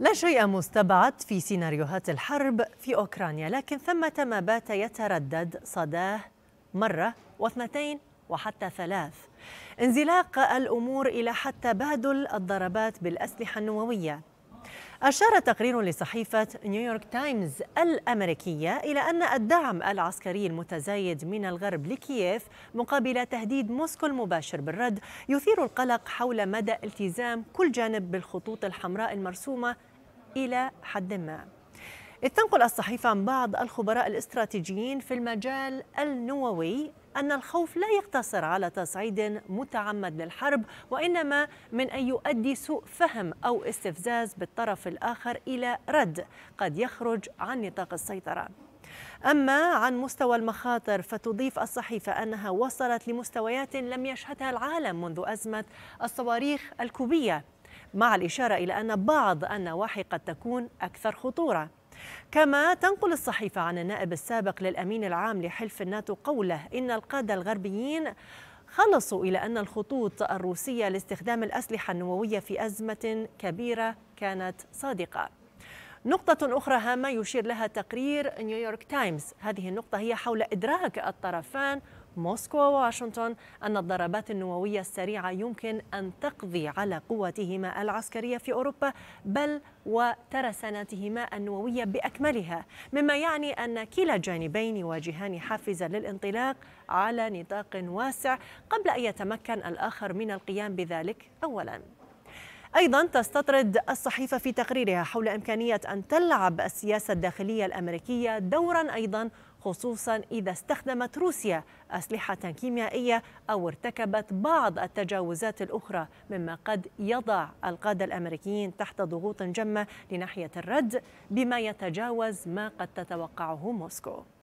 لا شيء مستبعد في سيناريوهات الحرب في أوكرانيا لكن ثمة ما بات يتردد صداه مرة واثنتين وحتى ثلاث انزلاق الأمور إلى حتى بادل الضربات بالأسلحة النووية أشار تقرير لصحيفة نيويورك تايمز الأمريكية إلى أن الدعم العسكري المتزايد من الغرب لكييف مقابل تهديد موسكو المباشر بالرد يثير القلق حول مدى التزام كل جانب بالخطوط الحمراء المرسومة إلى حد ما إذ تنقل الصحيفة عن بعض الخبراء الاستراتيجيين في المجال النووي أن الخوف لا يقتصر على تصعيد متعمد للحرب وإنما من أن يؤدي سوء فهم أو استفزاز بالطرف الآخر إلى رد قد يخرج عن نطاق السيطرة أما عن مستوى المخاطر فتضيف الصحيفة أنها وصلت لمستويات لم يشهدها العالم منذ أزمة الصواريخ الكوبية مع الإشارة إلى أن بعض النواحي قد تكون أكثر خطورة كما تنقل الصحيفة عن النائب السابق للأمين العام لحلف الناتو قوله إن القادة الغربيين خلصوا إلى أن الخطوط الروسية لاستخدام الأسلحة النووية في أزمة كبيرة كانت صادقة نقطة أخرى هامة يشير لها تقرير نيويورك تايمز هذه النقطة هي حول إدراك الطرفان موسكو وواشنطن أن الضربات النووية السريعة يمكن أن تقضي على قوتهما العسكرية في أوروبا بل وترسانتهما النووية بأكملها مما يعني أن كلا الجانبين يواجهان حافزا للانطلاق على نطاق واسع قبل أن يتمكن الآخر من القيام بذلك أولاً أيضا تستطرد الصحيفة في تقريرها حول إمكانية أن تلعب السياسة الداخلية الأمريكية دورا أيضا خصوصا إذا استخدمت روسيا أسلحة كيميائية أو ارتكبت بعض التجاوزات الأخرى مما قد يضع القادة الأمريكيين تحت ضغوط جمة لناحية الرد بما يتجاوز ما قد تتوقعه موسكو